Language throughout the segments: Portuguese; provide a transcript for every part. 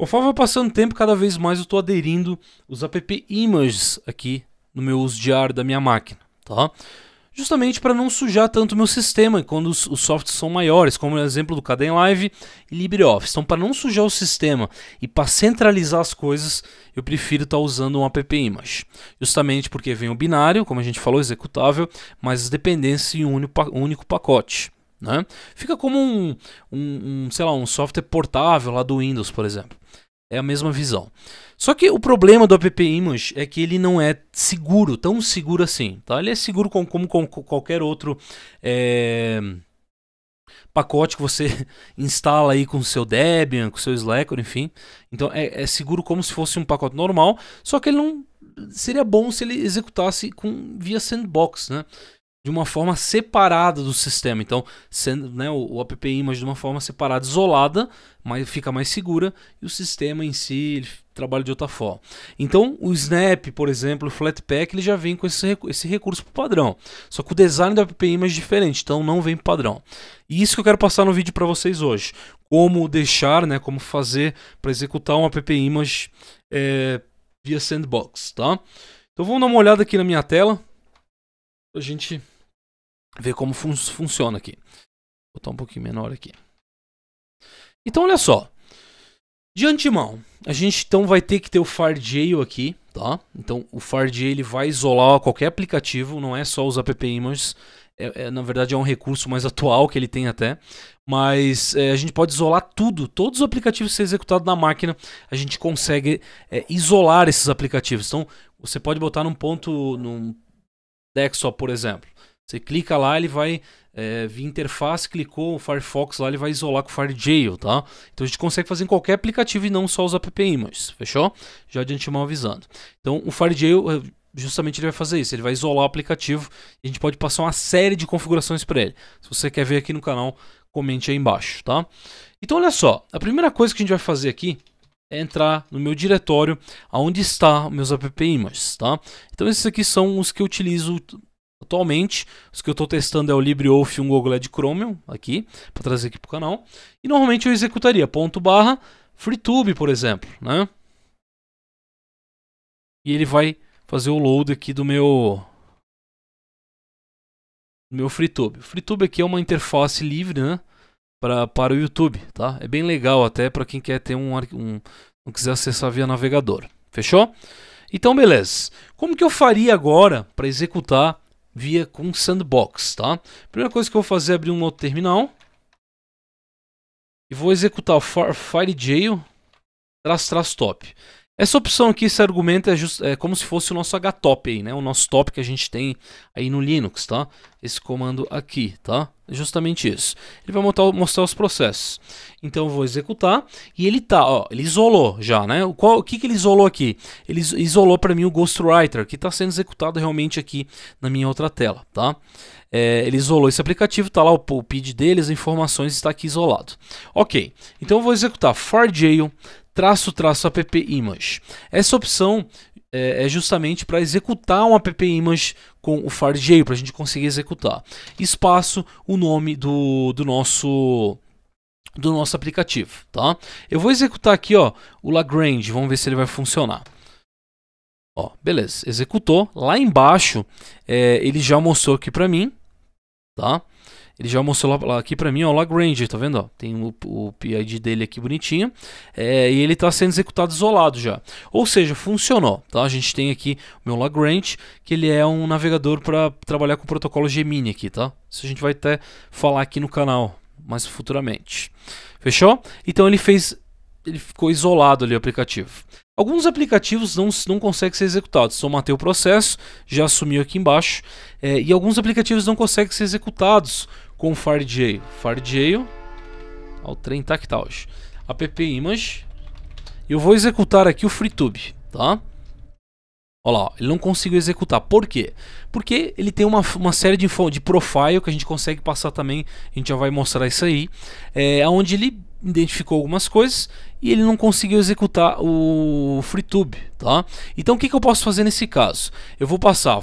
Conforme vai passando tempo, cada vez mais eu estou aderindo os app images aqui no meu uso diário da minha máquina, tá? Justamente para não sujar tanto o meu sistema quando os, os softwares são maiores, como o exemplo do Kden Live e LibreOffice. Então, para não sujar o sistema e para centralizar as coisas, eu prefiro estar tá usando um app image. Justamente porque vem o binário, como a gente falou, executável, mas as dependências em um único pacote. Né? Fica como um, um, um, sei lá, um software portável lá do Windows, por exemplo. É a mesma visão. Só que o problema do app Image é que ele não é seguro, tão seguro assim. Tá? Ele é seguro como, como, como qualquer outro é, pacote que você instala aí com seu Debian, com o seu Slacker, enfim. Então é, é seguro como se fosse um pacote normal, só que ele não seria bom se ele executasse com via sandbox, né? de uma forma separada do sistema. Então, sendo, né, o, o app image de uma forma separada, isolada, mas fica mais segura e o sistema em si ele trabalha de outra forma. Então, o Snap, por exemplo, o Flatpak, ele já vem com esse, esse recurso pro padrão. Só que o design do app image é diferente, então não vem padrão. E isso que eu quero passar no vídeo para vocês hoje, como deixar, né, como fazer para executar um app image é, via sandbox, tá? Então vamos dar uma olhada aqui na minha tela. A gente ver como fun funciona aqui. Vou botar um pouquinho menor aqui. Então, olha só. De antemão, a gente então vai ter que ter o Farjail aqui, tá? Então, o Farjail ele vai isolar qualquer aplicativo, não é só os app images. É, é, na verdade, é um recurso mais atual que ele tem até. Mas é, a gente pode isolar tudo, todos os aplicativos que ser executados na máquina, a gente consegue é, isolar esses aplicativos. Então, você pode botar num ponto, num desktop, por exemplo. Você clica lá, ele vai é, interface, clicou o Firefox lá, ele vai isolar com o FireJail, tá? Então a gente consegue fazer em qualquer aplicativo e não só os app images, fechou? Já de antemão avisando. Então o FireJail é, justamente ele vai fazer isso, ele vai isolar o aplicativo e a gente pode passar uma série de configurações para ele. Se você quer ver aqui no canal, comente aí embaixo, tá? Então olha só, a primeira coisa que a gente vai fazer aqui é entrar no meu diretório onde está meus app images, tá? Então esses aqui são os que eu utilizo Atualmente, os que eu estou testando é o LibreOffice e um Google Ad Chromium aqui, para trazer aqui para o canal. E normalmente eu executaria ponto barra FreeTube, por exemplo, né? E ele vai fazer o load aqui do meu do meu FreeTube. FreeTube aqui é uma interface livre, né? Pra, para o YouTube, tá? É bem legal até para quem quer ter um, um não quiser acessar via navegador. Fechou? Então, beleza. Como que eu faria agora para executar via com sandbox, tá? Primeira coisa que eu vou fazer é abrir um outro terminal. E vou executar o firejail top. Essa opção aqui, esse argumento é, just, é como se fosse o nosso htop aí, né? O nosso top que a gente tem aí no Linux, tá? Esse comando aqui, tá? justamente isso. Ele vai montar, mostrar os processos. Então eu vou executar e ele tá, ó, ele isolou já, né? O, qual, o que, que ele isolou aqui? Ele isolou para mim o Ghostwriter, que está sendo executado realmente aqui na minha outra tela, tá? É, ele isolou esse aplicativo, tá lá o, o PID deles, as informações está aqui isolado. Ok, então eu vou executar for traço traço app image. Essa opção é, é, justamente para executar um app image com o FireJ, para a gente conseguir executar. Espaço, o nome do, do nosso do nosso aplicativo, tá? Eu vou executar aqui, ó, o Lagrange, vamos ver se ele vai funcionar. Ó, beleza, executou. Lá embaixo, é, ele já mostrou aqui para mim, tá? Ele já mostrou lá, aqui para mim, ó, Lagrange, tá vendo? Ó, tem o, o PID dele aqui bonitinho. É, e ele está sendo executado isolado já. Ou seja, funcionou. Então A gente tem aqui o meu Lagrange, que ele é um navegador para trabalhar com o protocolo Gemini aqui, tá? Isso a gente vai até falar aqui no canal mais futuramente. Fechou? Então ele fez ele ficou isolado ali o aplicativo. Alguns aplicativos não, não conseguem ser executados. Só matei o processo, já assumiu aqui embaixo. É, e alguns aplicativos não conseguem ser executados com fardeio. Fardeio ao trem tactile. App image. Eu vou executar aqui o FreeTube, tá? Olha lá, ele não conseguiu executar. Por quê? Porque ele tem uma, uma série de, de profile que a gente consegue passar também. A gente já vai mostrar isso aí. É, onde ele identificou algumas coisas e ele não conseguiu executar o FreeTube, tá? Então o que, que eu posso fazer nesse caso? Eu vou passar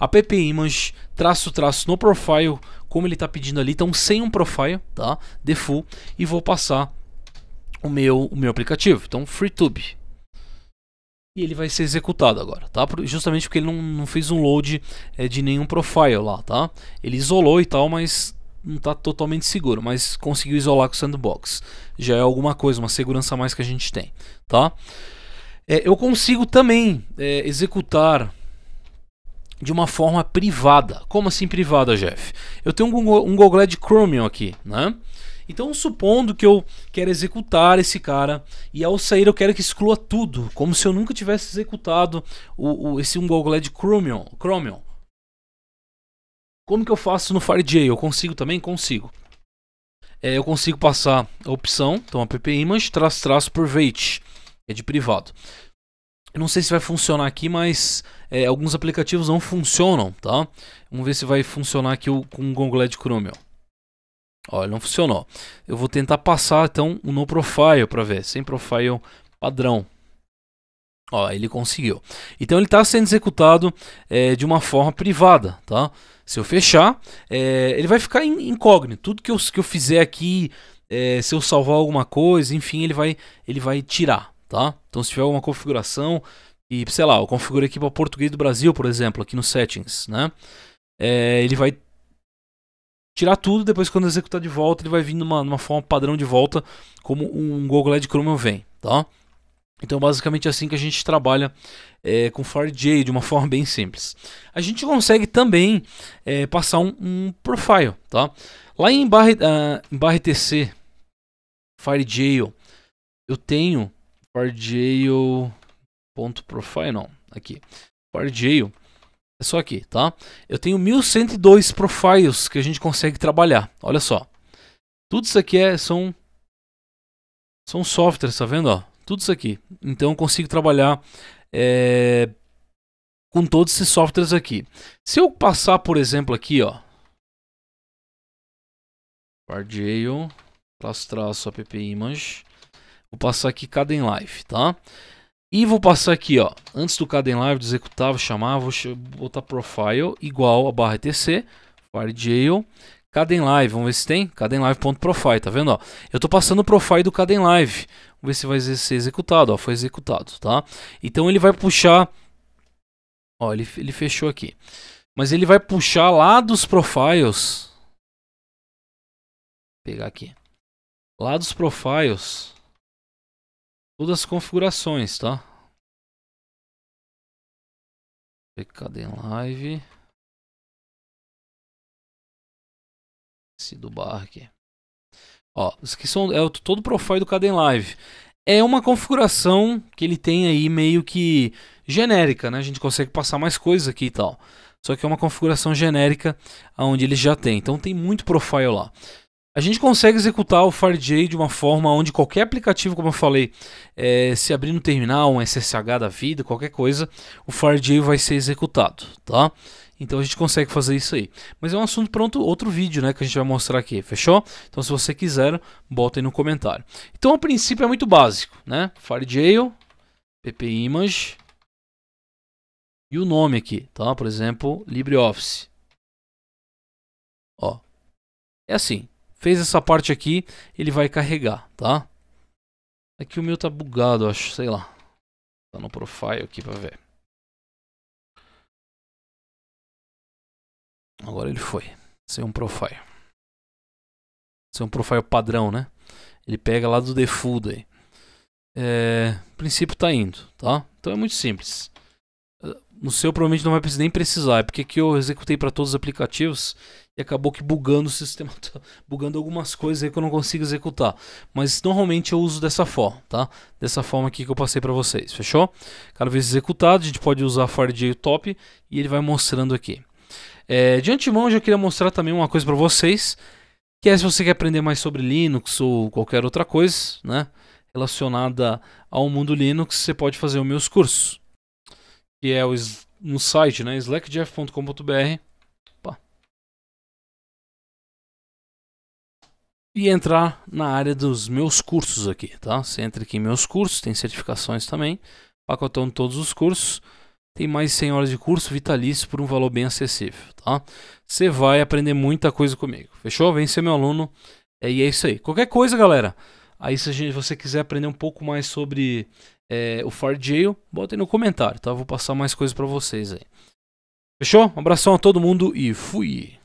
app image, traço traço no profile como ele está pedindo ali. Então, sem um profile, tá? default E vou passar o meu, o meu aplicativo. Então, FreeTube. E ele vai ser executado agora, tá? Justamente porque ele não, não fez um load é, de nenhum profile lá, tá? Ele isolou e tal, mas não está totalmente seguro, mas conseguiu isolar com o sandbox. Já é alguma coisa, uma segurança a mais que a gente tem, tá? É, eu consigo também é, executar de uma forma privada. Como assim privada, Jeff? eu tenho um, um Google de Chromium aqui, né? Então, supondo que eu quero executar esse cara e ao sair eu quero que exclua tudo, como se eu nunca tivesse executado o, o, esse um Google de Chromium, Chromium. Como que eu faço no FireJ? Eu consigo também? Consigo. É, eu consigo passar a opção, então app image, traço traço private, é de privado. Não sei se vai funcionar aqui, mas é, alguns aplicativos não funcionam, tá? Vamos ver se vai funcionar aqui o, com o Google LED Chrome. Ó. ó, ele não funcionou. Eu vou tentar passar então o um no profile para ver, sem profile padrão. Ó, ele conseguiu. Então ele está sendo executado é, de uma forma privada, tá? Se eu fechar, é, ele vai ficar incógnito. Tudo que eu, que eu fizer aqui, é, se eu salvar alguma coisa, enfim, ele vai, ele vai tirar, tá? Então se tiver alguma configuração e sei lá, eu configurei aqui para português do Brasil, por exemplo, aqui no settings, né? É, ele vai tirar tudo, depois quando executar de volta, ele vai vir numa, numa forma padrão de volta, como um Google Ad Chrome vem, tá? Então, basicamente é assim que a gente trabalha é, com FireJ de uma forma bem simples. A gente consegue também é, passar um, um, profile, tá? Lá em barra, uh, em barra ETC, FireJail, eu tenho Farjail.profile, não, aqui. Farjail. É só aqui, tá? Eu tenho 1102 profiles que a gente consegue trabalhar. Olha só. Tudo isso aqui é, são, são softwares, tá vendo? Ó? Tudo isso aqui. Então eu consigo trabalhar é, com todos esses softwares aqui. Se eu passar, por exemplo, aqui, ó. Guardiail, traço, traço, app image. Vou passar aqui Caden Live, tá? E vou passar aqui, ó, antes do Caden Live, executar, vou chamar, vou botar profile igual a barra etc, firejail, Caden Live, vamos ver se tem, cadenlive.profile, tá vendo, ó? Eu tô passando o profile do Caden Live, vamos ver se vai ser executado, ó, foi executado, tá? Então ele vai puxar, ó, ele, ele fechou aqui, mas ele vai puxar lá dos profiles, Vou pegar aqui, lá dos profiles, todas as configurações, tá? PKD Live. Esse do bar aqui. Ó, isso aqui são, é o, todo o profile do Caden Live. É uma configuração que ele tem aí meio que genérica, né? A gente consegue passar mais coisas aqui e tal. Só que é uma configuração genérica aonde ele já tem. Então tem muito profile lá. A gente consegue executar o FireJ de uma forma onde qualquer aplicativo, como eu falei, é, se abrir no terminal, um SSH da vida, qualquer coisa, o FireJ vai ser executado, tá? Então a gente consegue fazer isso aí. Mas é um assunto pronto, outro vídeo, né, que a gente vai mostrar aqui, fechou? Então se você quiser, bota aí no comentário. Então o princípio é muito básico, né? FireJail, ppimage e o nome aqui, tá? Por exemplo, LibreOffice. Ó. É assim, Fez essa parte aqui, ele vai carregar, tá? Aqui é o meu tá bugado, acho, sei lá. Tá no profile aqui pra ver. Agora ele foi. Sem é um profile. Sem um profile padrão, né? Ele pega lá do default aí. É, o princípio tá indo, tá? Então é muito simples. No seu provavelmente não vai nem precisar, é porque aqui eu executei para todos os aplicativos e acabou que bugando o sistema, bugando algumas coisas aí que eu não consigo executar. Mas normalmente eu uso dessa forma, tá? Dessa forma aqui que eu passei para vocês, fechou? Cada vez executado, a gente pode usar FireJay Top e ele vai mostrando aqui. É, de antemão eu já queria mostrar também uma coisa para vocês, que é se você quer aprender mais sobre Linux ou qualquer outra coisa, né? Relacionada ao mundo Linux, você pode fazer os meus cursos que é o, no site, né? slackjeff.com.br. E entrar na área dos meus cursos aqui, tá? Você entra aqui em meus cursos, tem certificações também, pacotão de todos os cursos. Tem mais de 100 horas de curso vitalício por um valor bem acessível, tá? Você vai aprender muita coisa comigo, fechou? Vem ser meu aluno e é isso aí. Qualquer coisa, galera, aí se você quiser aprender um pouco mais sobre é, o Ford Jail, botem no comentário, tá? Vou passar mais coisas para vocês aí. Fechou? Um abração a todo mundo e fui!